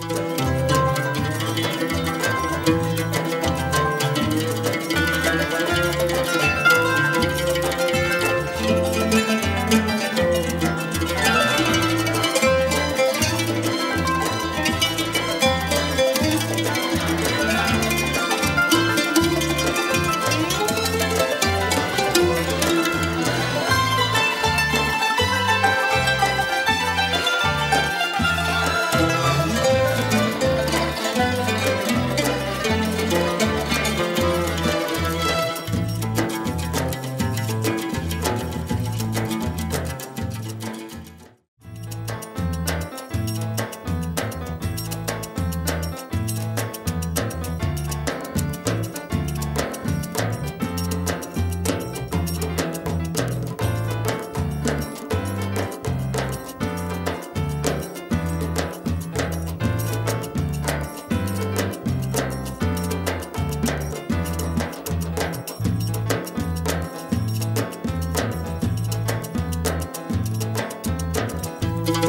Thank you. اهلا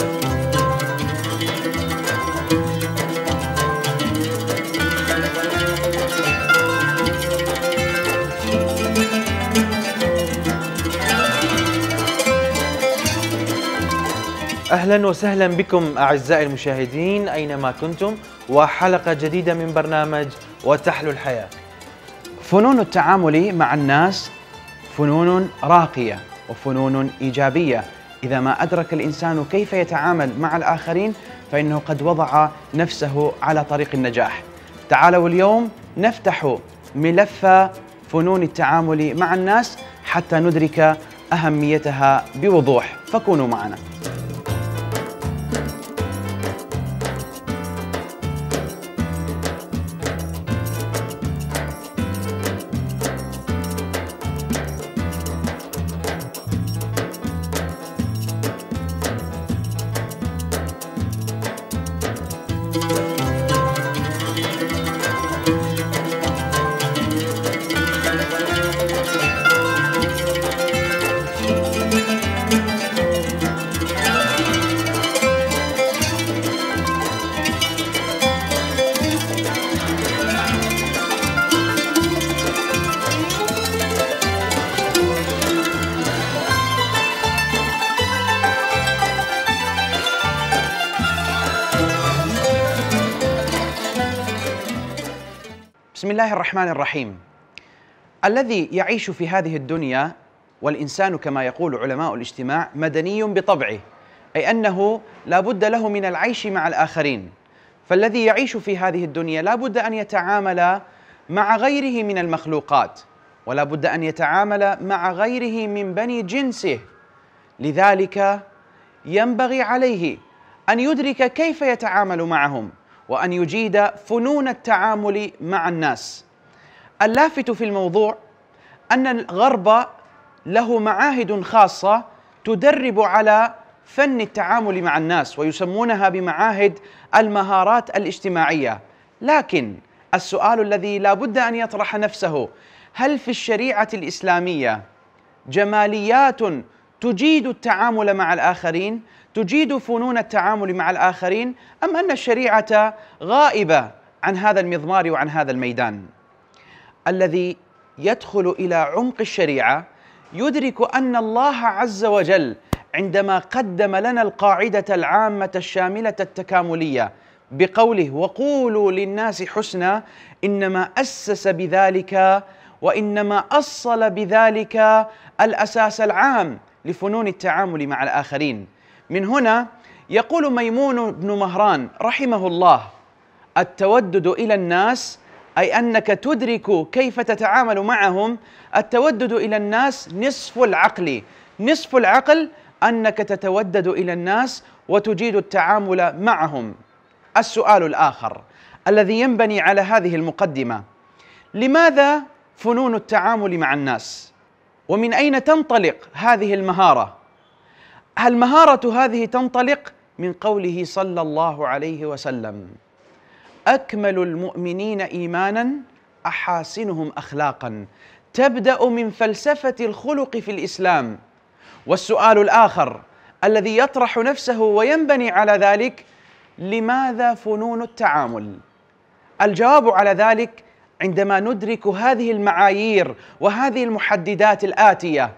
وسهلا بكم اعزائي المشاهدين اينما كنتم وحلقه جديده من برنامج وتحلو الحياه. فنون التعامل مع الناس فنون راقيه وفنون ايجابيه إذا ما أدرك الإنسان كيف يتعامل مع الآخرين فإنه قد وضع نفسه على طريق النجاح تعالوا اليوم نفتح ملف فنون التعامل مع الناس حتى ندرك أهميتها بوضوح فكونوا معنا الله الرحمن الرحيم الذي يعيش في هذه الدنيا والإنسان كما يقول علماء الاجتماع مدني بطبعه أي أنه لا بد له من العيش مع الآخرين فالذي يعيش في هذه الدنيا لا بد أن يتعامل مع غيره من المخلوقات ولا بد أن يتعامل مع غيره من بني جنسه لذلك ينبغي عليه أن يدرك كيف يتعامل معهم وأن يجيد فنون التعامل مع الناس اللافت في الموضوع أن الغرب له معاهد خاصة تدرب على فن التعامل مع الناس ويسمونها بمعاهد المهارات الاجتماعية لكن السؤال الذي لا بد أن يطرح نفسه هل في الشريعة الإسلامية جماليات تجيد التعامل مع الآخرين تجيد فنون التعامل مع الآخرين أم أن الشريعة غائبة عن هذا المضمار وعن هذا الميدان الذي يدخل إلى عمق الشريعة يدرك أن الله عز وجل عندما قدم لنا القاعدة العامة الشاملة التكاملية بقوله وقولوا للناس حسنا إنما أسس بذلك وإنما أصل بذلك الأساس العام لفنون التعامل مع الآخرين من هنا يقول ميمون بن مهران رحمه الله التودد الى الناس اي انك تدرك كيف تتعامل معهم التودد الى الناس نصف العقل نصف العقل انك تتودد الى الناس وتجيد التعامل معهم السؤال الاخر الذي ينبني على هذه المقدمه لماذا فنون التعامل مع الناس ومن اين تنطلق هذه المهاره هل مهارة هذه تنطلق من قوله صلى الله عليه وسلم أكمل المؤمنين إيمانا أحاسنهم أخلاقا تبدأ من فلسفة الخلق في الإسلام والسؤال الآخر الذي يطرح نفسه وينبني على ذلك لماذا فنون التعامل؟ الجواب على ذلك عندما ندرك هذه المعايير وهذه المحددات الآتية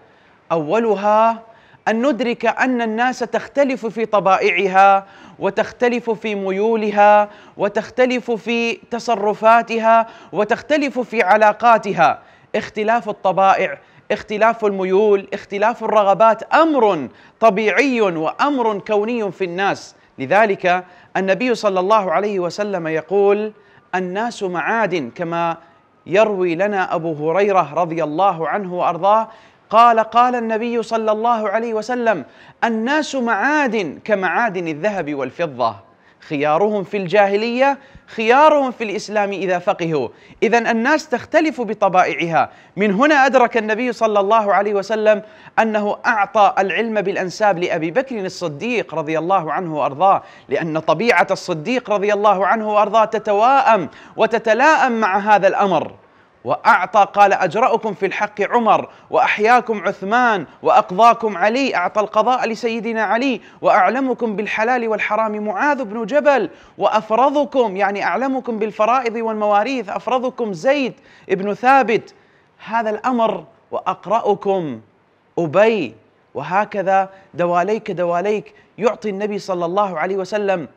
أولها ان ندرك ان الناس تختلف في طبائعها وتختلف في ميولها وتختلف في تصرفاتها وتختلف في علاقاتها اختلاف الطبائع اختلاف الميول اختلاف الرغبات امر طبيعي وامر كوني في الناس لذلك النبي صلى الله عليه وسلم يقول الناس معادن كما يروي لنا ابو هريره رضي الله عنه وارضاه قال قال النبي صلى الله عليه وسلم الناس معادن كمعادن الذهب والفضة خيارهم في الجاهلية خيارهم في الإسلام إذا فقهوا إذا الناس تختلف بطبائعها من هنا أدرك النبي صلى الله عليه وسلم أنه أعطى العلم بالأنساب لأبي بكر الصديق رضي الله عنه وأرضاه لأن طبيعة الصديق رضي الله عنه وأرضاه تتواءم وتتلاءم مع هذا الأمر وأعطى قال أجرأكم في الحق عمر وأحياكم عثمان وأقضاكم علي أعطى القضاء لسيدنا علي وأعلمكم بالحلال والحرام معاذ بن جبل وأفرضكم يعني أعلمكم بالفرائض والمواريث أفرضكم زيد بن ثابت هذا الأمر وأقرأكم أبي وهكذا دواليك دواليك يعطي النبي صلى الله عليه وسلم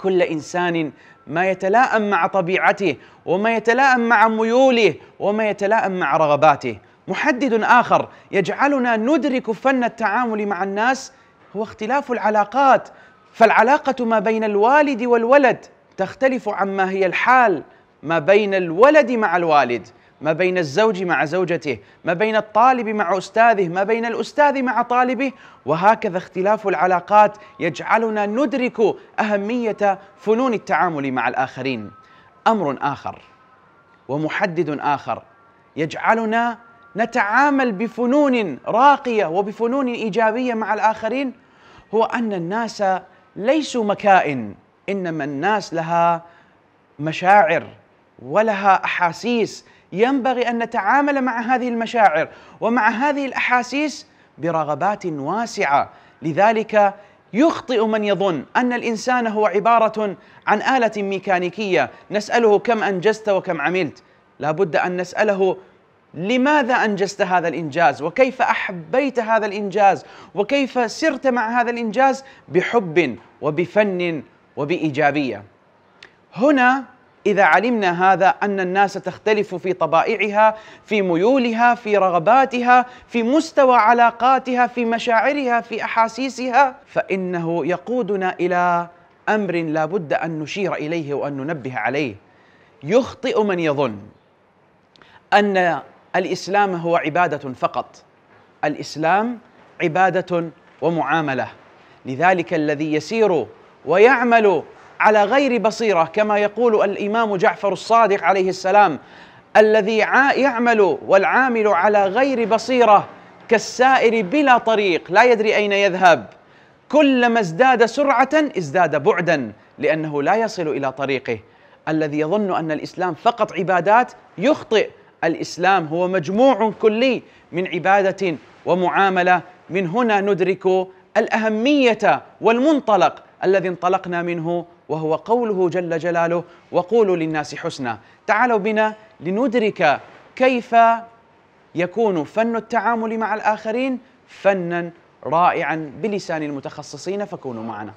كل انسان ما يتلائم مع طبيعته وما يتلائم مع ميوله وما يتلائم مع رغباته محدد آخر يجعلنا ندرك فن التعامل مع الناس هو اختلاف العلاقات فالعلاقة ما بين الوالد والولد تختلف عما هي الحال ما بين الولد مع الوالد ما بين الزوج مع زوجته ما بين الطالب مع أستاذه ما بين الأستاذ مع طالبه وهكذا اختلاف العلاقات يجعلنا ندرك أهمية فنون التعامل مع الآخرين أمر آخر ومحدد آخر يجعلنا نتعامل بفنون راقية وبفنون إيجابية مع الآخرين هو أن الناس ليسوا مكائن إنما الناس لها مشاعر ولها أحاسيس ينبغي ان نتعامل مع هذه المشاعر ومع هذه الاحاسيس برغبات واسعه لذلك يخطئ من يظن ان الانسان هو عباره عن اله ميكانيكيه نساله كم انجزت وكم عملت لا بد ان نساله لماذا انجزت هذا الانجاز وكيف احبيت هذا الانجاز وكيف سرت مع هذا الانجاز بحب وبفن وبايجابيه هنا اذا علمنا هذا ان الناس تختلف في طبائعها في ميولها في رغباتها في مستوى علاقاتها في مشاعرها في احاسيسها فانه يقودنا الى امر لا بد ان نشير اليه وان ننبه عليه يخطئ من يظن ان الاسلام هو عباده فقط الاسلام عباده ومعامله لذلك الذي يسير ويعمل على غير بصيره كما يقول الامام جعفر الصادق عليه السلام الذي يعمل والعامل على غير بصيره كالسائر بلا طريق لا يدري اين يذهب كلما ازداد سرعه ازداد بعدا لانه لا يصل الى طريقه الذي يظن ان الاسلام فقط عبادات يخطئ الاسلام هو مجموع كلي من عباده ومعامله من هنا ندرك الاهميه والمنطلق الذي انطلقنا منه وهو قوله جل جلاله وقولوا للناس حسنا تعالوا بنا لندرك كيف يكون فن التعامل مع الآخرين فنا رائعا بلسان المتخصصين فكونوا معنا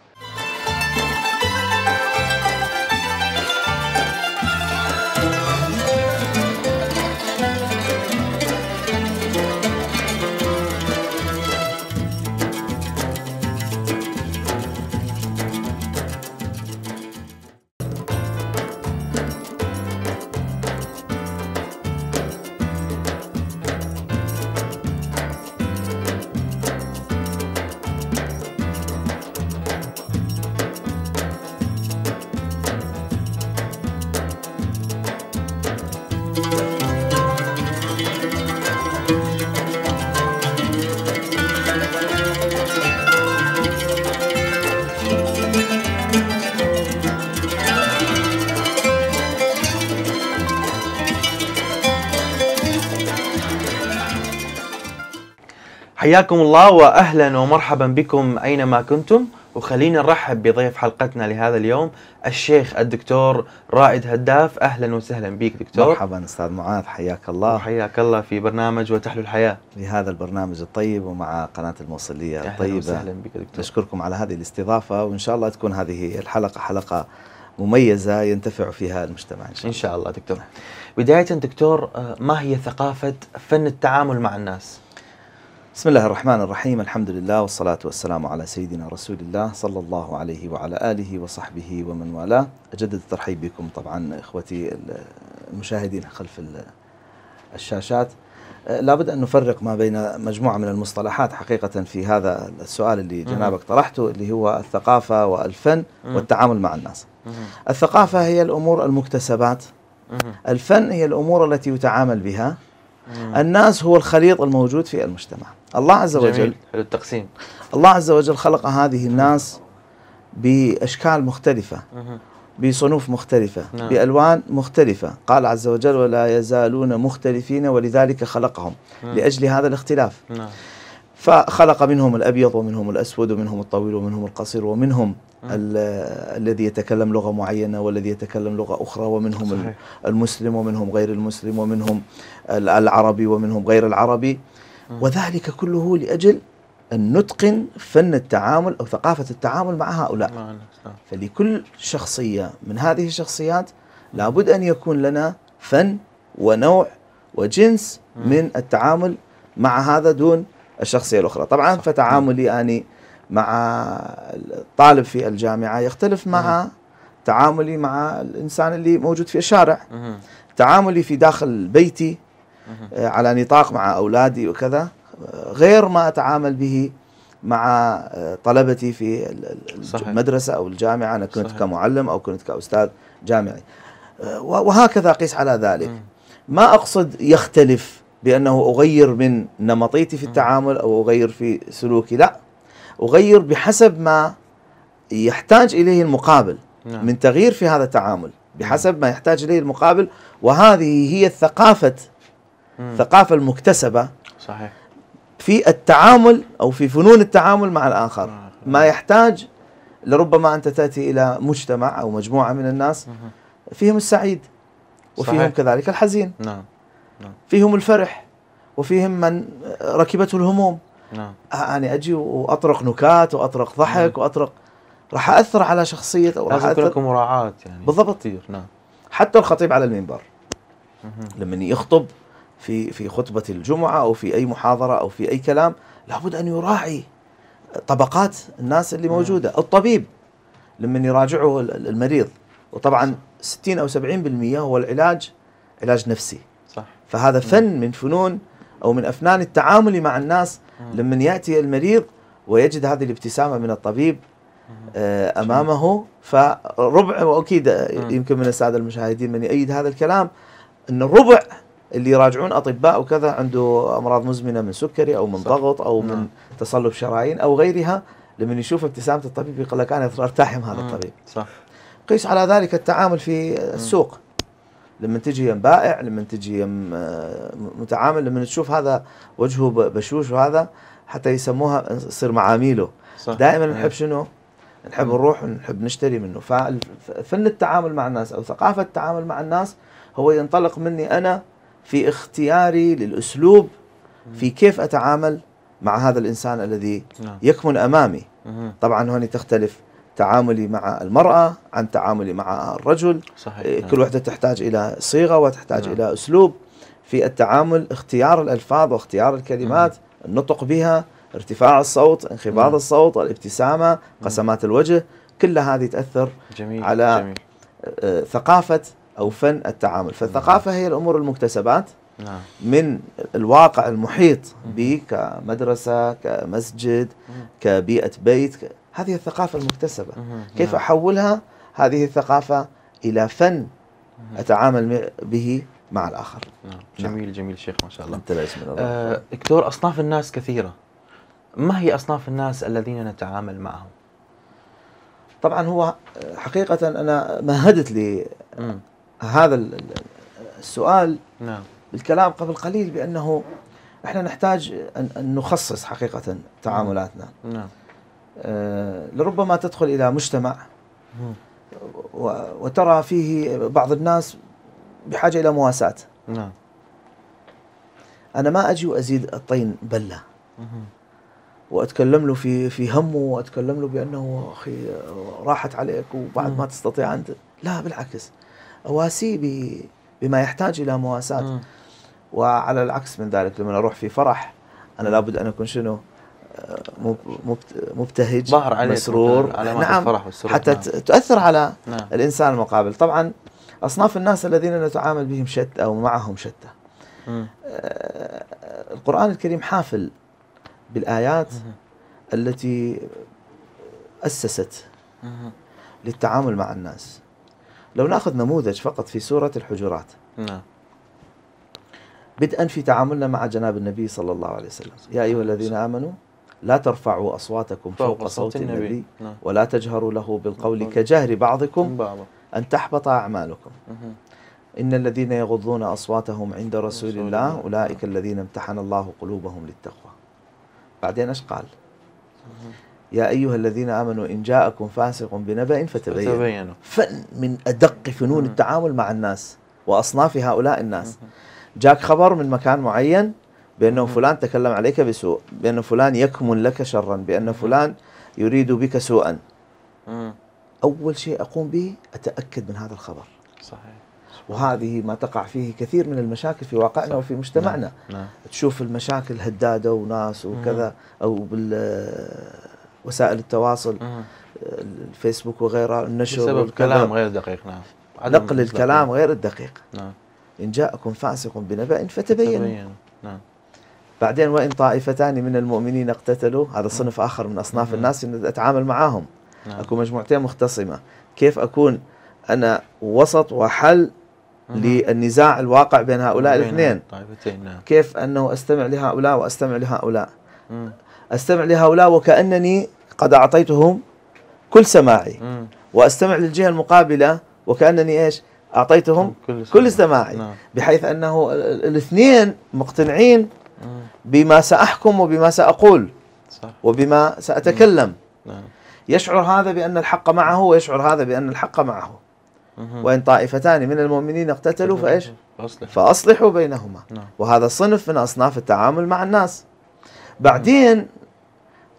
حياكم الله واهلا ومرحبا بكم اينما كنتم وخلينا نرحب بضيف حلقتنا لهذا اليوم الشيخ الدكتور رائد هداف اهلا وسهلا بك دكتور مرحبا استاذ معاذ حياك الله حياك الله في برنامج وتحلو الحياه لهذا البرنامج الطيب ومع قناه الموصليه أهلاً الطيبه وسهلا بك دكتور نشكركم على هذه الاستضافه وان شاء الله تكون هذه الحلقه حلقه مميزه ينتفع فيها المجتمع ان شاء الله ان شاء الله دكتور بدايه دكتور آه، ما هي ثقافه فن التعامل مع الناس بسم الله الرحمن الرحيم الحمد لله والصلاة والسلام على سيدنا رسول الله صلى الله عليه وعلى آله وصحبه ومن والاه أجدد الترحيب بكم طبعا إخوتي المشاهدين خلف الشاشات لابد أن نفرق ما بين مجموعة من المصطلحات حقيقة في هذا السؤال اللي جنابك طرحته اللي هو الثقافة والفن والتعامل مع الناس الثقافة هي الأمور المكتسبات الفن هي الأمور التي يتعامل بها مم. الناس هو الخليط الموجود في المجتمع الله عز وجل حلو التقسيم الله عز وجل خلق هذه الناس بأشكال مختلفة بصنوف مختلفة نعم. بألوان مختلفة قال عز وجل ولا يزالون مختلفين ولذلك خلقهم مم. نعم. لأجل هذا الاختلاف نعم. فخلق منهم الأبيض ومنهم الأسود ومنهم الطويل ومنهم القصير ومنهم آه. الذي يتكلم لغة معينة والذي يتكلم لغة أخرى ومنهم صحيح. المسلم ومنهم غير المسلم ومنهم العربي ومنهم غير العربي آه. وذلك كله لأجل أن نتقن فن التعامل أو ثقافة التعامل مع هؤلاء آه. فلكل شخصية من هذه الشخصيات لابد أن يكون لنا فن ونوع وجنس من التعامل مع هذا دون الشخصية الأخرى طبعا فتعاملي أنا نعم. اني مع الطالب في الجامعة يختلف مع تعاملي مع الإنسان اللي موجود في الشارع تعاملي في داخل بيتي آه، على نطاق مع أولادي وكذا آه، غير ما أتعامل به مع آه، طلبتي في المدرسة أو الجامعة أنا كنت صحيح. كمعلم أو كنت كأستاذ جامعي وهكذا قيس على ذلك ما أقصد يختلف بأنه أغير من نمطيتي في التعامل أو أغير في سلوكي لا أغير بحسب ما يحتاج إليه المقابل نعم. من تغيير في هذا التعامل بحسب ما يحتاج إليه المقابل وهذه هي الثقافة الثقافه ثقافة المكتسبة صحيح في التعامل أو في فنون التعامل مع الآخر نعم، نعم. ما يحتاج لربما أنت تأتي إلى مجتمع أو مجموعة من الناس فيهم السعيد وفيهم صحيح. كذلك الحزين نعم نعم. فيهم الفرح وفيهم من ركبته الهموم نعم يعني اجي واطرق نكات واطرق ضحك نعم. واطرق راح اثر على شخصيه او راح اثر لكم مراعاه يعني بالضبط كثير نعم حتى الخطيب على المنبر لما يخطب في في خطبه الجمعه او في اي محاضره او في اي كلام لابد ان يراعي طبقات الناس اللي نعم. موجوده الطبيب لما يراجعه المريض وطبعا 60 او 70% هو العلاج علاج نفسي فهذا فن من فنون أو من أفنان التعامل مع الناس لما يأتي المريض ويجد هذه الابتسامة من الطبيب آه، أمامه فربع وأكيد يمكن من السادة المشاهدين من يؤيد هذا الكلام أن الربع اللي يراجعون اطباء وكذا عنده امراض مزمنه من سكري او من صح. ضغط او نعم. من تصلب شرايين او غيرها لما يشوف ابتسامه الطبيب يقول لك انا ارتاح هذا الطبيب صح قيس على ذلك التعامل في السوق لما تجي يم بائع لما تجي يم آه، متعامل لما تشوف هذا وجهه بشوش وهذا حتى يسموها تصير معاميله صح. دائما نعم. نحب شنو؟ نحب نروح نعم. ونحب نشتري منه ففن التعامل مع الناس او ثقافه التعامل مع الناس هو ينطلق مني انا في اختياري للاسلوب في كيف اتعامل مع هذا الانسان الذي نعم. يكمن امامي طبعا هون تختلف تعاملي مع المرأة عن تعاملي مع الرجل صحيح. إيه، كل نعم. وحدة تحتاج إلى صيغة وتحتاج نعم. إلى أسلوب في التعامل اختيار الألفاظ واختيار الكلمات مم. نعم. النطق بها ارتفاع الصوت انخفاض مم. نعم. الصوت الابتسامة مم. قسمات الوجه كل هذه تأثر جميل. على جميل. آه، ثقافة أو فن التعامل فالثقافة مم. هي الأمور المكتسبات نعم. من الواقع المحيط بي كمدرسة كمسجد كبيئة بيت هذه الثقافة المكتسبة كيف نعم. أحولها هذه الثقافة إلى فن أتعامل به مع الآخر نعم. نعم. جميل نعم. جميل شيخ ما شاء الله أنت بسم الله آه دكتور أصناف الناس كثيرة ما هي أصناف الناس الذين نتعامل معهم؟ طبعا هو آه، حقيقة أنا مهدت لي آه، هذا السؤال نعم. بالكلام قبل قليل بأنه احنا نحتاج أن نخصص حقيقة تعاملاتنا نعم آه، لربما تدخل إلى مجتمع وترى فيه بعض الناس بحاجة إلى مواساة نعم أنا ما أجي وأزيد الطين بلة واتكلم له في في همه واتكلم له بانه اخي راحت عليك وبعد ما تستطيع انت لا بالعكس اواسيه بما يحتاج الى مواساه وعلى العكس من ذلك لما اروح في فرح انا لابد ان اكون شنو؟ مبتهج ظهر عليه مسرور على نعم الفرح والسرور حتى نعم. تؤثر على نعم. الانسان المقابل طبعا اصناف الناس الذين نتعامل بهم شتى او معهم شتى م. آه، القران الكريم حافل بالايات مم. التي اسست مم. للتعامل مع الناس لو ناخذ نموذج فقط في سوره الحجرات نعم بدءا في تعاملنا مع جناب النبي صلى الله عليه وسلم يا ايها الذين امنوا لا ترفعوا أصواتكم فوق, فوق صوت النبي, النبي نعم. ولا تجهروا له بالقول كجهر بعضكم بعض. أن تحبط أعمالكم إن الذين يغضون أصواتهم عند رسول الله نعم. أولئك الذين امتحن الله قلوبهم للتقوى بعدين إيش قال يا أيها الذين آمنوا إن جاءكم فاسق بنبأ فتبينوا فن من أدق فنون التعامل مع الناس وأصناف هؤلاء الناس جاك خبر من مكان معين بأنه فلان تكلم عليك بسوء بأن فلان يكمن لك شرا بأن فلان يريد بك سوءا أول شيء أقوم به أتأكد من هذا الخبر صحيح وهذه ما تقع فيه كثير من المشاكل في واقعنا صح. وفي مجتمعنا نعم. نعم. تشوف المشاكل هداده وناس وكذا او بالوسائل التواصل مم. الفيسبوك وغيرها النشر بسبب كلام غير دقيق نعم نقل الكلام غير الدقيق نعم ان جاءكم فاسق بنبأ فتبينوا نعم بعدين وإن طائفتان من المؤمنين اقتتلوا هذا صنف آخر من أصناف الناس أتعامل معاهم نعم. أكون مجموعتين مختصمة كيف أكون أنا وسط وحل للنزاع الواقع بين هؤلاء الاثنين نعم. كيف أنه أستمع لهؤلاء وأستمع لهؤلاء أستمع لهؤلاء وكأنني قد أعطيتهم كل سماعي وأستمع للجهة المقابلة وكأنني إيش أعطيتهم كل سماعي, كل سماعي. نعم. بحيث أنه الاثنين مقتنعين بما سأحكم وبما سأقول صح. وبما سأتكلم نعم. يشعر هذا بأن الحق معه ويشعر هذا بأن الحق معه وإن طائفتان من المؤمنين اقتتلوا فإيش فأصلحوا بينهما نعم. وهذا صنف من أصناف التعامل مع الناس بعدين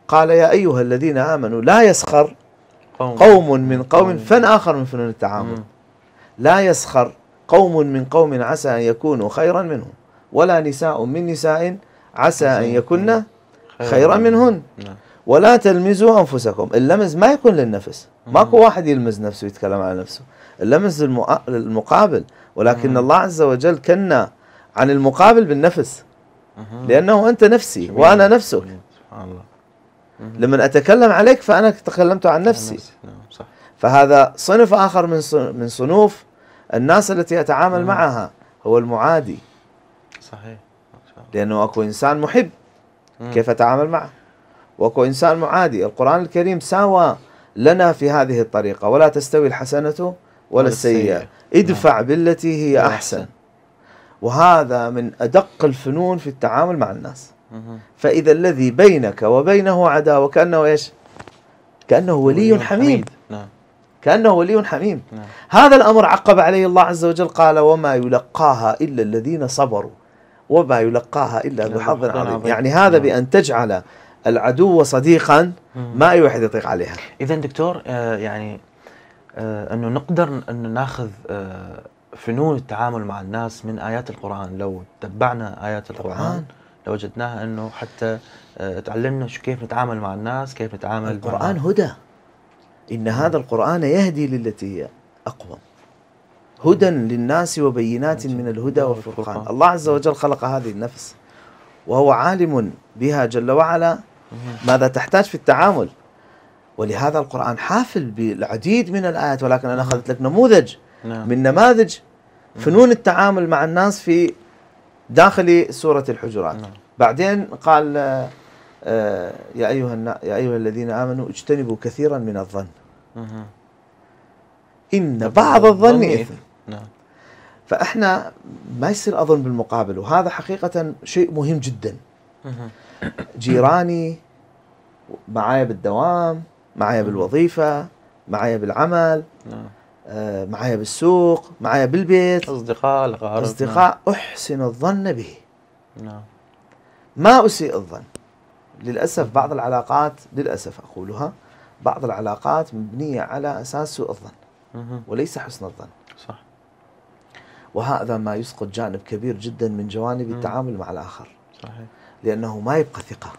قال يا أيها الذين آمنوا لا يسخر قوم, من قوم فن آخر من فنون التعامل لا يسخر قوم من قوم عسى أن يكونوا خيرا منهم ولا نساء من نساء عسى أن يكن خيرا منهن نعم. ولا تلمزوا أنفسكم اللمز ما يكون للنفس ماكو واحد يلمز نفسه يتكلم على نفسه اللمز للمقابل ولكن الله عز وجل كنا عن المقابل بالنفس لأنه أنت نفسي وأنا نفسك سبحان الله لما أتكلم عليك فأنا تكلمت عن نفسي نعم، صح فهذا صنف آخر من من صنوف الناس التي أتعامل معها هو المعادي صحيح لأنه أكو إنسان محب كيف أتعامل معه وأكو إنسان معادي القرآن الكريم ساوى لنا في هذه الطريقة ولا تستوي الحسنة ولا السيئة ادفع نعم. بالتي هي نعم. أحسن وهذا من أدق الفنون في التعامل مع الناس فإذا الذي بينك وبينه عداوة كأنه إيش كأنه ولي حميم نعم. كأنه ولي حميم هذا الأمر عقب عليه الله عز وجل قال وما يلقاها إلا الذين صبروا وما يلقاها إلا ذو حظ عظيم يعني هذا نعم. بأن تجعل العدو صديقا ما أي واحد يطيق عليها إذا دكتور آه، يعني آه، أنه نقدر أن ناخذ آه، فنون التعامل مع الناس من آيات القرآن لو تبعنا آيات القرآن لوجدناها لو أنه حتى تعلمنا شو كيف نتعامل مع الناس كيف نتعامل القرآن هدى إن هذا القرآن يهدي للتي هي أقوم هدى للناس وبينات من الهدى والفرقان الله عز وجل خلق هذه النفس وهو عالم بها جل وعلا ماذا تحتاج في التعامل ولهذا القرآن حافل بالعديد من الآيات ولكن أنا أخذت لك نموذج نعم. من نماذج فنون التعامل مع الناس في داخل سورة الحجرات نعم. بعدين قال آه، آه، يا أيها يا أيها الذين آمنوا اجتنبوا كثيرا من الظن إن بعض الظن إيه؟ إثم نعم فاحنا ما يصير اظن بالمقابل وهذا حقيقه شيء مهم جدا جيراني معايا بالدوام معايا بالوظيفه معايا بالعمل نعم آه، معايا بالسوق معايا بالبيت اصدقاء الغارب. اصدقاء نعم. احسن الظن به نعم ما اسيء الظن للاسف بعض العلاقات للاسف اقولها بعض العلاقات مبنيه على اساس سوء الظن وليس حسن الظن صح وهذا ما يسقط جانب كبير جدا من جوانب التعامل مع الآخر صحيح لأنه ما يبقى ثقة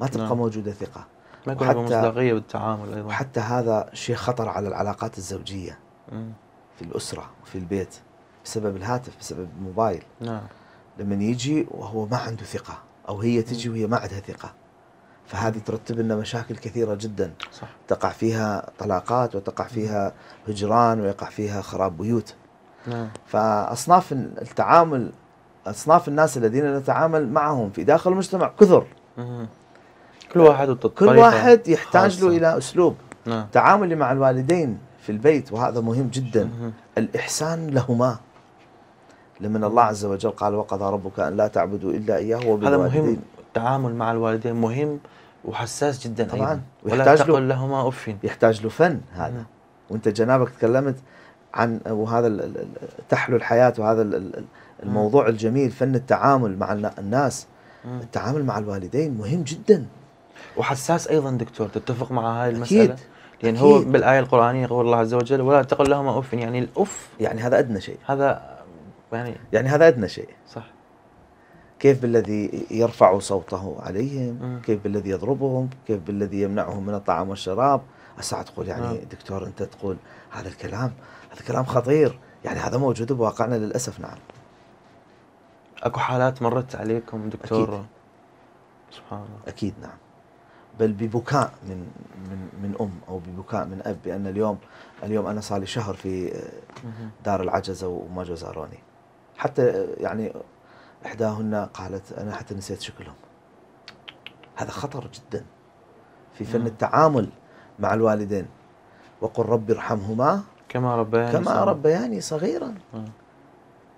ما تبقى نعم. موجودة ثقة ما يكون مصداقية بالتعامل أيضا وحتى هذا شيء خطر على العلاقات الزوجية مم. في الأسرة وفي البيت بسبب الهاتف بسبب الموبايل نعم لما يجي وهو ما عنده ثقة أو هي تجي وهي ما عندها ثقة فهذه ترتب لنا مشاكل كثيرة جدا صح. تقع فيها طلاقات وتقع فيها هجران ويقع فيها خراب بيوت نعم. فأصناف التعامل أصناف الناس الذين نتعامل معهم في داخل المجتمع كثر كل واحد كل واحد يحتاج له إلى أسلوب نعم. تعاملي مع الوالدين في البيت وهذا مهم جدا مم. الإحسان لهما لمن الله عز وجل قال وقضى ربك أن لا تعبدوا إلا إياه وبالوالدين هذا مهم التعامل مع الوالدين مهم وحساس جدا طبعا أيضا. ولا تقل له لهما أف يحتاج له فن هذا مم. نعم. وانت جنابك تكلمت عن وهذا تحلو الحياه وهذا الموضوع الجميل فن التعامل مع الناس التعامل مع الوالدين مهم جدا وحساس ايضا دكتور تتفق مع هذه المساله أكيد. لان هو بالايه القرانيه يقول الله عز وجل ولا تقل لهما اف يعني الاف يعني هذا ادنى شيء هذا يعني يعني هذا ادنى شيء صح كيف بالذي يرفع صوته عليهم م. كيف بالذي يضربهم كيف بالذي يمنعهم من الطعام والشراب الساعه تقول يعني نعم. دكتور انت تقول هذا الكلام هذا كلام خطير يعني هذا موجود بواقعنا للاسف نعم اكو حالات مرت عليكم دكتور أكيد. سبحان الله اكيد نعم بل ببكاء من من من ام او ببكاء من اب بان اليوم اليوم انا صار لي شهر في دار العجزه وما جزاروني حتى يعني احداهن قالت انا حتى نسيت شكلهم هذا خطر جدا في فن نعم. التعامل مع الوالدين وقل رب ارحمهما كما ربياني كما صغيرا. ربياني صغيرا آه.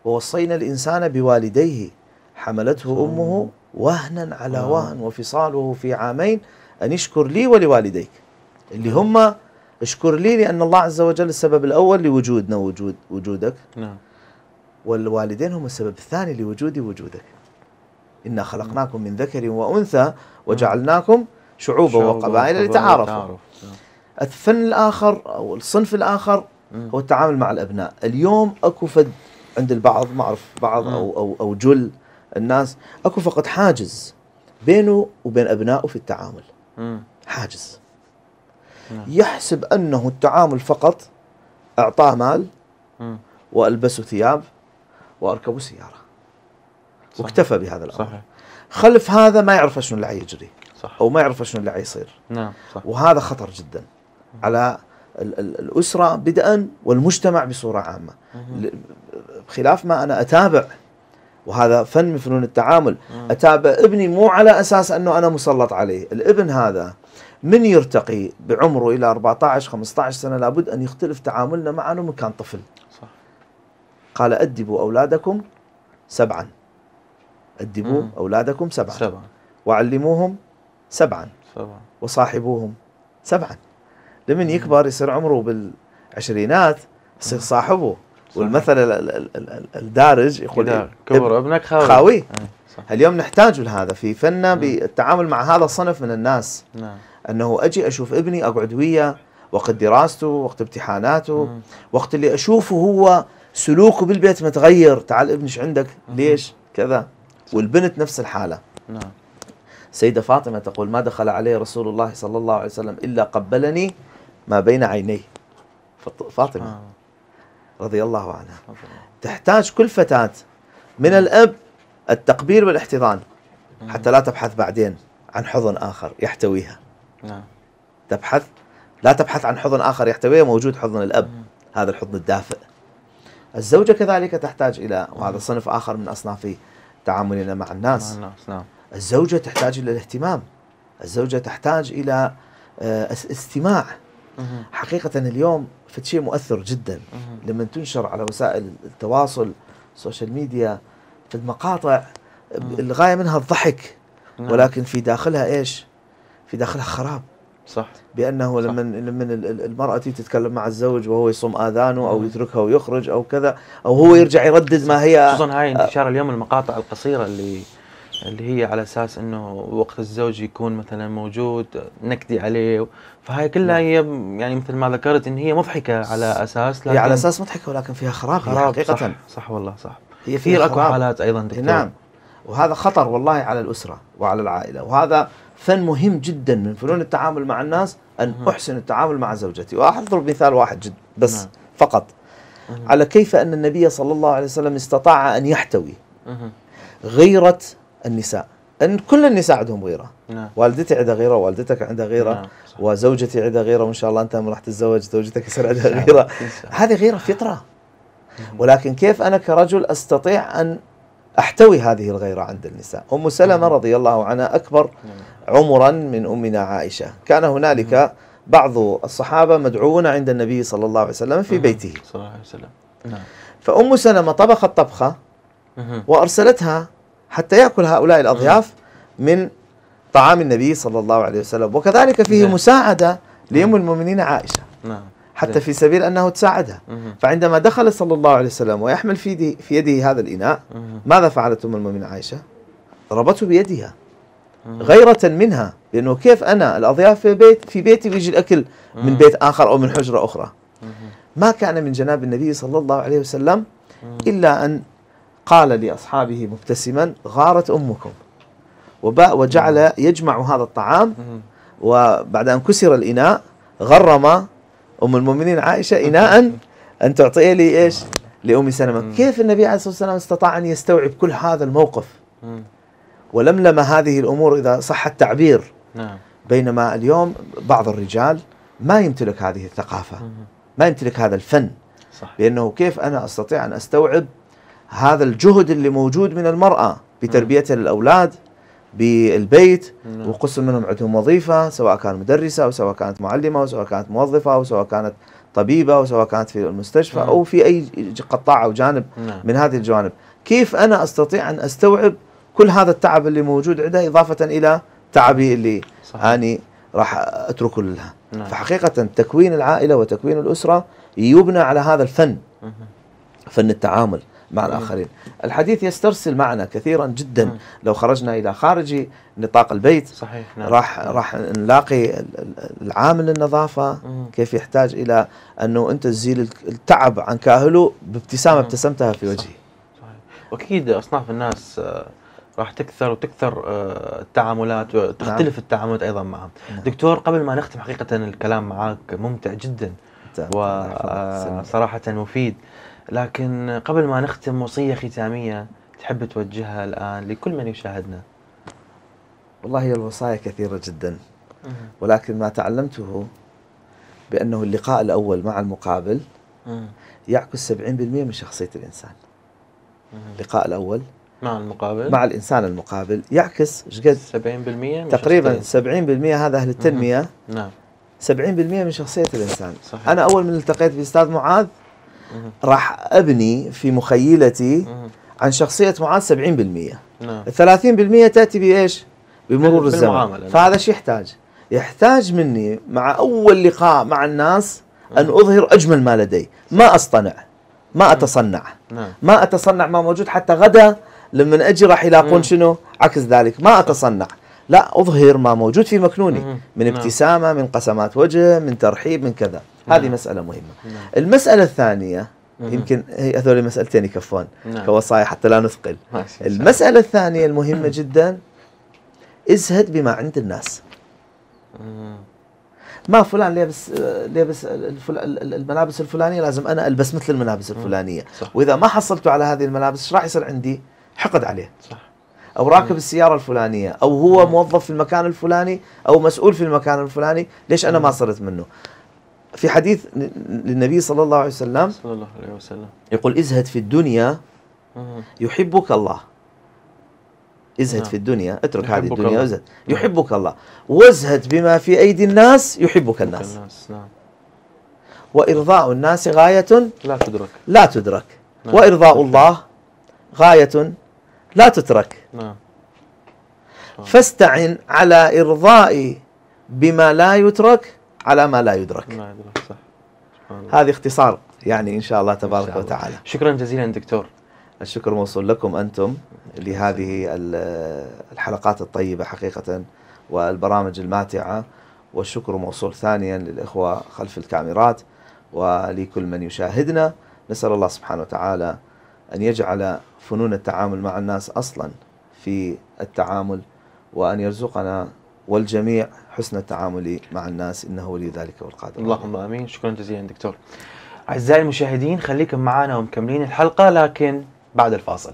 ووصينا الإنسان بوالديه حملته أمه وهنا على آه. وهن وفصاله في عامين أن يشكر لي ولوالديك اللي هم اشكر لي لأن الله عز وجل السبب الأول لوجودنا وجود وجودك نعم والوالدين هم السبب الثاني لوجودي وجودك إنا خلقناكم من ذكر وأنثى آه. وجعلناكم شعوبا وقبائل لتعارفوا الفن الاخر او الصنف الاخر هو التعامل مع الابناء اليوم اكو فد عند البعض ما اعرف بعض او او او جل الناس اكو فقط حاجز بينه وبين ابنائه في التعامل حاجز نعم. يحسب انه التعامل فقط اعطاه مال والبسه ثياب واركبه سياره واكتفى بهذا الامر صحيح. خلف هذا ما يعرف شنو اللي حيجري صح. او ما يعرف شنو اللي حيصير نعم صح. وهذا خطر جدا على الأسرة بدءا والمجتمع بصورة عامة بخلاف ما أنا أتابع وهذا فن من فنون التعامل أتابع ابني مو على أساس أنه أنا مسلط عليه الابن هذا من يرتقي بعمره إلى 14 15 سنة لابد أن يختلف تعاملنا معه من كان طفل صح. قال أدبوا أولادكم سبعا أدبوا مم. أولادكم سبعا, سبعا. وعلموهم سبعا, سبعا. وصاحبوهم سبعا لمن يكبر يصير عمره بالعشرينات يصير صاحبه والمثل الدارج يقول إيه كبر ابنك خاوي خاوي إيه، اليوم نحتاج لهذا في فننا بالتعامل مع هذا الصنف من الناس نعم. انه اجي اشوف ابني اقعد وياه وقت دراسته وقت امتحاناته وقت اللي اشوفه هو سلوكه بالبيت متغير تعال ابني ايش عندك مم. ليش كذا والبنت نفس الحاله نعم سيده فاطمه تقول ما دخل علي رسول الله صلى الله عليه وسلم الا قبلني ما بين عينيه فاطمة آه. رضي الله عنها تحتاج كل فتاة من الأب التقبير والاحتضان حتى لا تبحث بعدين عن حضن آخر يحتويها نعم. تبحث لا تبحث عن حضن آخر يحتويها موجود حضن الأب هذا الحضن الدافئ الزوجة كذلك تحتاج إلى وهذا صنف آخر من أصناف تعاملنا مع الناس نعم. الزوجة تحتاج إلى الاهتمام الزوجة تحتاج إلى آه، استماع حقيقة اليوم فشيء مؤثر جدا لما تنشر على وسائل التواصل السوشيال ميديا في المقاطع الغاية منها الضحك نعم. ولكن في داخلها ايش؟ في داخلها خراب صح بانه لما لما المراه تيجي تتكلم مع الزوج وهو يصوم اذانه او يتركها ويخرج او كذا او هو يرجع يردد ما هي خصوصا هاي انتشار اليوم المقاطع القصيره اللي اللي هي على اساس انه وقت الزوج يكون مثلا موجود نكدي عليه فهاي كلها نعم. هي يعني مثل ما ذكرت ان هي مضحكه على اساس لكن هي على اساس مضحكه ولكن فيها خراب, حقيقه صح, صح والله صح هي في اكو حالات ايضا دكتور نعم وهذا خطر والله على الاسره وعلى العائله وهذا فن مهم جدا من فنون التعامل مع الناس ان احسن التعامل مع زوجتي واضرب مثال واحد جد بس نعم. فقط على كيف ان النبي صلى الله عليه وسلم استطاع ان يحتوي غيره النساء ان كل النساء عندهم غيره نعم. والدتي عندها غيره والدتك عندها غيره نعم. وزوجتي عندها غيره وان شاء الله انت راح تتزوج زوجتك يصير عندها غيره هذه غيره فطره ولكن كيف انا كرجل استطيع ان احتوي هذه الغيره عند النساء ام سلمه رضي الله عنها اكبر نعم. عمرا من امنا عائشه كان هنالك بعض الصحابه مدعوون عند النبي صلى الله عليه وسلم في بيته صلى الله عليه وسلم نعم. فام سلمه طبخت طبخه وارسلتها حتى ياكل هؤلاء الاضياف من طعام النبي صلى الله عليه وسلم وكذلك فيه نعم. مساعده نعم. لام المؤمنين عائشه نعم حتى نعم. في سبيل انه تساعدها فعندما دخل صلى الله عليه وسلم ويحمل في يده في يده هذا الاناء ماذا فعلت ام المؤمنين عائشه؟ ضربته بيدها غيرة منها لانه كيف انا الاضياف في بيت في بيتي ويجي الاكل من بيت اخر او من حجره اخرى ما كان من جناب النبي صلى الله عليه وسلم الا ان قال لأصحابه مبتسما غارت أمكم وباء وجعل يجمع هذا الطعام وبعد أن كسر الإناء غرم أم المؤمنين عائشة إناء أن تعطيه لي إيش لأم سلمة كيف النبي عليه الصلاة والسلام استطاع أن يستوعب كل هذا الموقف ولملم هذه الأمور إذا صح التعبير نعم. بينما اليوم بعض الرجال ما يمتلك هذه الثقافة ما يمتلك هذا الفن صح. بأنه كيف أنا أستطيع أن أستوعب هذا الجهد اللي موجود من المرأة بتربيتها للأولاد بالبيت وقسم منهم عندهم وظيفة سواء كانت مدرسة أو سواء كانت معلمة أو سواء كانت موظفة أو سواء كانت طبيبة أو سواء كانت في المستشفى أو في أي قطاع أو جانب نعم. من هذه الجوانب كيف أنا أستطيع أن أستوعب كل هذا التعب اللي موجود عنده إضافة إلى تعبي اللي صحيح. أني راح أتركه لها نعم. فحقيقة تكوين العائلة وتكوين الأسرة يبنى على هذا الفن فن التعامل مع الآخرين الحديث يسترسل معنا كثيرا جدا لو خرجنا إلى خارج نطاق البيت صحيح نعم. راح راح نلاقي العامل النظافة كيف يحتاج إلى أنه أنت تزيل التعب عن كاهله بابتسامة ابتسمتها في وجهه واكيد اصناف الناس آه، راح تكثر وتكثر آه، التعاملات وتختلف نعم. التعاملات ايضا معهم نعم. دكتور قبل ما نختم حقيقه الكلام معك ممتع جدا وصراحه آه، مفيد لكن قبل ما نختم وصية ختامية تحب توجهها الآن لكل من يشاهدنا والله هي الوصايا كثيرة جدا ولكن ما تعلمته بأنه اللقاء الأول مع المقابل يعكس 70% من شخصية الإنسان اللقاء الأول مع المقابل مع الإنسان المقابل يعكس شقد 70% تقريبا 70% هذا أهل التنمية نعم 70% من شخصية الإنسان صحيح. أنا أول من التقيت بأستاذ معاذ راح ابني في مخيلتي عن شخصيه معاذ 70% نعم ال 30% تاتي بايش؟ بمرور الزمن نعم. فهذا شيء يحتاج يحتاج مني مع اول لقاء مع الناس ان اظهر اجمل ما لدي ما اصطنع ما اتصنع نعم. ما اتصنع ما موجود حتى غدا لما اجي راح يلاقون شنو عكس ذلك ما اتصنع لا اظهر ما موجود في مكنوني من نعم. ابتسامه من قسمات وجه من ترحيب من كذا هذه نعم. مساله مهمه نعم. المساله الثانيه مم. يمكن هي هذول مسالتين يكفون نعم. كوصايا حتى لا نثقل المساله الثانيه المهمه جدا ازهد بما عند الناس مم. آه. ما فلان لابس لابس الملابس الفلانيه لازم انا البس مثل الملابس الفلانيه صح. واذا ما حصلت على هذه الملابس ايش راح يصير عندي حقد عليه صح او راكب مم. السياره الفلانيه او هو مم. موظف في المكان الفلاني او مسؤول في المكان الفلاني ليش انا ما صرت منه في حديث للنبي صلى الله عليه وسلم صلى الله عليه وسلم يقول ازهد في الدنيا يحبك الله ازهد نعم. في الدنيا اترك هذه الدنيا الله. وازهد نعم. يحبك الله وازهد بما في ايدي الناس يحبك الناس, الناس. نعم. وارضاء الناس غايه لا تدرك لا تدرك نعم. وارضاء نعم. الله غايه لا تترك نعم. فاستعن على ارضاء بما لا يترك على ما لا يدرك ما يدرك صح هذه اختصار يعني ان شاء الله تبارك شاء الله. وتعالى شكرا جزيلا دكتور الشكر موصول لكم انتم لهذه الحلقات الطيبه حقيقه والبرامج الماتعه والشكر موصول ثانيا للاخوه خلف الكاميرات ولكل من يشاهدنا نسال الله سبحانه وتعالى ان يجعل فنون التعامل مع الناس اصلا في التعامل وان يرزقنا والجميع حسن التعامل مع الناس انه ولي ذلك والقادر اللهم امين شكرا جزيلا دكتور اعزائي المشاهدين خليكم معنا ومكملين الحلقه لكن بعد الفاصل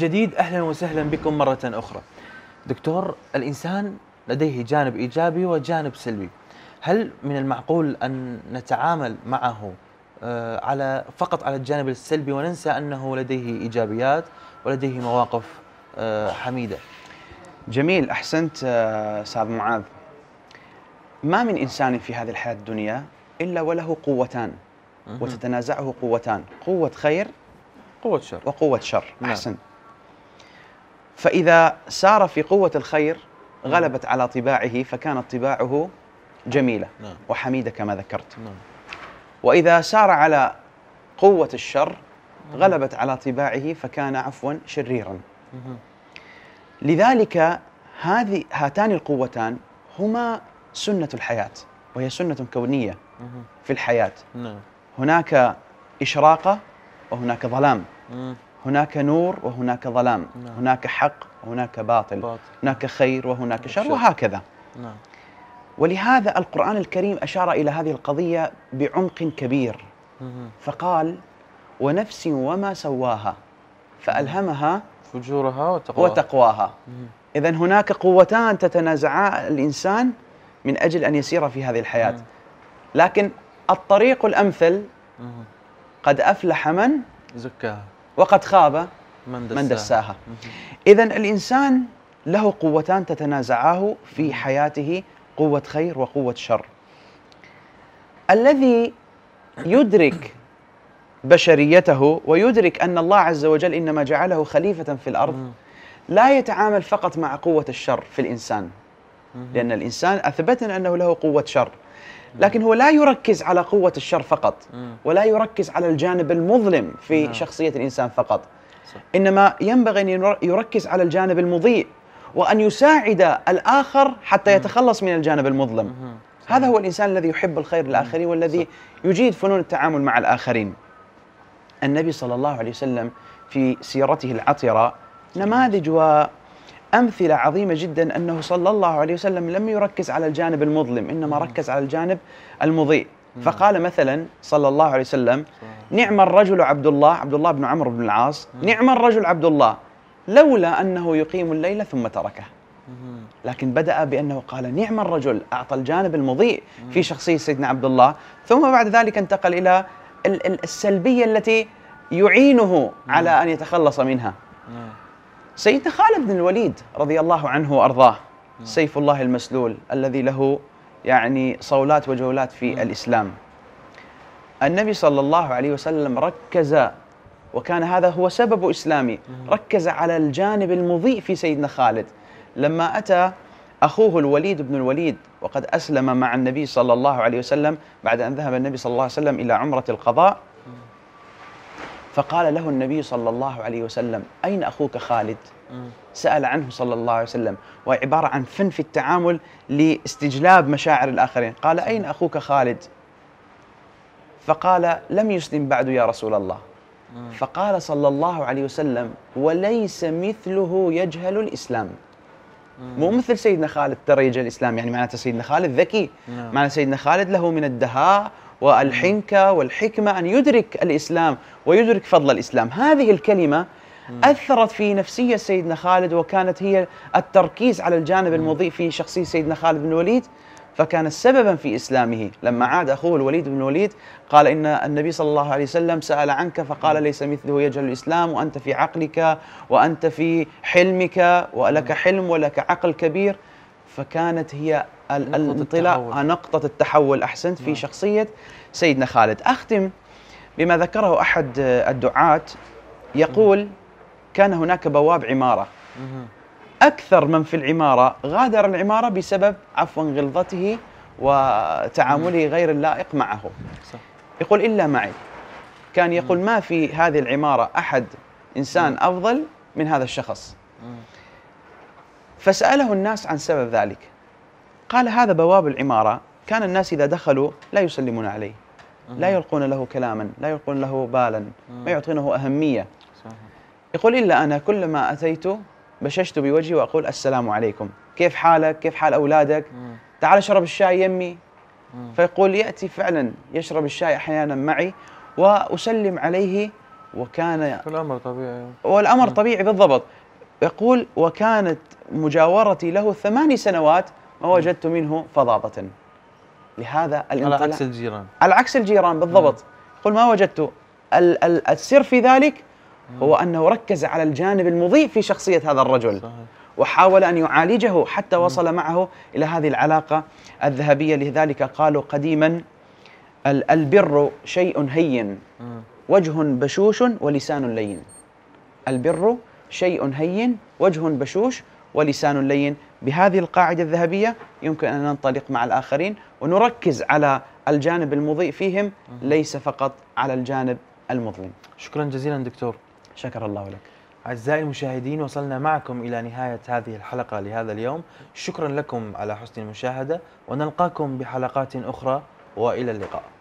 جديد اهلا وسهلا بكم مره اخرى. دكتور الانسان لديه جانب ايجابي وجانب سلبي. هل من المعقول ان نتعامل معه آه، على فقط على الجانب السلبي وننسى انه لديه ايجابيات ولديه مواقف آه، حميده؟ جميل احسنت آه، استاذ معاذ. ما من انسان في هذه الحياه الدنيا الا وله قوتان وتتنازعه قوتان، قوه خير قوة شر وقوة شر نعم. أحسن فإذا سار في قوة الخير غلبت على طباعه فكانت طباعه جميلة نعم. وحميدة كما ذكرت نعم. وإذا سار على قوة الشر غلبت على طباعه فكان عفوا شريرا لذلك هذه هاتان القوتان هما سنة الحياة وهي سنة كونية في الحياة نعم. هناك إشراقة وهناك ظلام هناك نور وهناك ظلام نعم. هناك حق وهناك باطل, باطل. هناك خير وهناك شر وهكذا نعم. ولهذا القرآن الكريم أشار إلى هذه القضية بعمق كبير فقال ونفس وما سواها فألهمها فجورها وتقواها, وتقواها. إذا هناك قوتان تتنازعا الإنسان من أجل أن يسير في هذه الحياة لكن الطريق الأمثل قد أفلح من زكاها وقد خاب من دساها, من دساها. إذا الإنسان له قوتان تتنازعاه في حياته قوة خير وقوة شر الذي يدرك بشريته ويدرك أن الله عز وجل إنما جعله خليفة في الأرض لا يتعامل فقط مع قوة الشر في الإنسان لأن الإنسان أثبتنا أنه له قوة شر لكن هو لا يركز على قوة الشر فقط ولا يركز على الجانب المظلم في شخصية الإنسان فقط إنما ينبغي أن يركز على الجانب المضيء وأن يساعد الآخر حتى يتخلص من الجانب المظلم هذا هو الإنسان الذي يحب الخير للآخرين والذي يجيد فنون التعامل مع الآخرين النبي صلى الله عليه وسلم في سيرته العطرة نماذج و أمثلة عظيمة جدا أنه صلى الله عليه وسلم لم يركز على الجانب المظلم إنما ركز على الجانب المضيء فقال مثلا صلى الله عليه وسلم نعم الرجل عبد الله عبد الله بن عمرو بن العاص نعم الرجل عبد الله لولا أنه يقيم الليل ثم تركه لكن بدأ بأنه قال نعم الرجل أعطى الجانب المضيء في شخصية سيدنا عبد الله ثم بعد ذلك انتقل إلى السلبية التي يعينه على أن يتخلص منها نعم. سيدنا خالد بن الوليد رضي الله عنه وارضاه سيف الله المسلول الذي له يعني صولات وجولات في الاسلام النبي صلى الله عليه وسلم ركز وكان هذا هو سبب اسلامي ركز على الجانب المضيء في سيدنا خالد لما اتى اخوه الوليد بن الوليد وقد اسلم مع النبي صلى الله عليه وسلم بعد ان ذهب النبي صلى الله عليه وسلم الى عمره القضاء فقال له النبي صلى الله عليه وسلم أين أخوك خالد؟ سأل عنه صلى الله عليه وسلم وهي عبارة عن فن في التعامل لاستجلاب مشاعر الآخرين قال أين أخوك خالد؟ فقال لم يسلم بعد يا رسول الله فقال صلى الله عليه وسلم وليس مثله يجهل الإسلام مو مثل سيدنا خالد ترى يجهل الإسلام يعني معناته سيدنا خالد ذكي نعم. معناته سيدنا خالد له من الدهاء والحنكة والحكمة أن يدرك الإسلام ويدرك فضل الإسلام هذه الكلمة أثرت في نفسية سيدنا خالد وكانت هي التركيز على الجانب المضيء في شخصية سيدنا خالد بن الوليد فكان سببا في اسلامه لما عاد اخوه الوليد بن الوليد قال ان النبي صلى الله عليه وسلم سال عنك فقال ليس مثله يجهل الاسلام وانت في عقلك وانت في حلمك ولك حلم ولك عقل كبير فكانت هي الانطلاق آه، نقطة التحول أحسنت في نعم. شخصية سيدنا خالد أختم بما ذكره أحد آه، الدعاة يقول كان هناك بواب عمارة أكثر من في العمارة غادر العمارة بسبب عفوا غلظته وتعامله غير اللائق معه يقول إلا معي كان يقول ما في هذه العمارة أحد إنسان أفضل من هذا الشخص فسأله الناس عن سبب ذلك قال هذا بواب العمارة كان الناس إذا دخلوا لا يسلمون عليه لا يلقون له كلاما لا يلقون له بالا ما يعطونه أهمية يقول إلا أنا كلما أتيت بششت بوجهي وأقول السلام عليكم كيف حالك كيف حال أولادك تعال اشرب الشاي يمي فيقول يأتي فعلا يشرب الشاي أحيانا معي وأسلم عليه وكان والأمر طبيعي والأمر طبيعي بالضبط يقول وكانت مجاورتي له ثماني سنوات ما وجدت منه فظاظة لهذا الانطلاق على عكس الجيران على عكس الجيران بالضبط قل ما وجدت ال ال السر في ذلك هو أنه ركز على الجانب المضيء في شخصية هذا الرجل وحاول أن يعالجه حتى وصل معه إلى هذه العلاقة الذهبية لذلك قالوا قديما البر شيء هين وجه بشوش ولسان لين البر شيء هين وجه بشوش ولسان لين بهذه القاعدة الذهبية يمكن أن ننطلق مع الآخرين ونركز على الجانب المضيء فيهم ليس فقط على الجانب المظلم شكرا جزيلا دكتور شكر الله لك أعزائي المشاهدين وصلنا معكم إلى نهاية هذه الحلقة لهذا اليوم شكرا لكم على حسن المشاهدة ونلقاكم بحلقات أخرى وإلى اللقاء